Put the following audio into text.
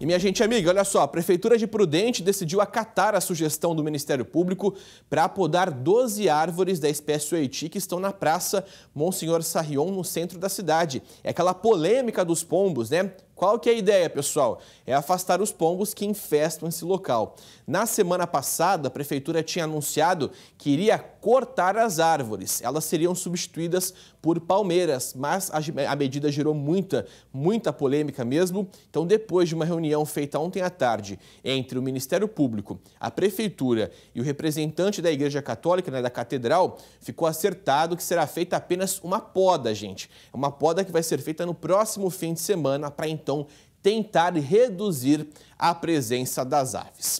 E minha gente amiga, olha só, a Prefeitura de Prudente decidiu acatar a sugestão do Ministério Público para podar 12 árvores da espécie Oiti que estão na Praça Monsenhor Sarrion, no centro da cidade. É aquela polêmica dos pombos, né? Qual que é a ideia, pessoal? É afastar os pombos que infestam esse local. Na semana passada, a prefeitura tinha anunciado que iria cortar as árvores. Elas seriam substituídas por palmeiras, mas a medida gerou muita, muita polêmica mesmo. Então, depois de uma reunião feita ontem à tarde entre o Ministério Público, a prefeitura e o representante da Igreja Católica, né, da catedral, ficou acertado que será feita apenas uma poda, gente. É uma poda que vai ser feita no próximo fim de semana para então então tentar reduzir a presença das aves.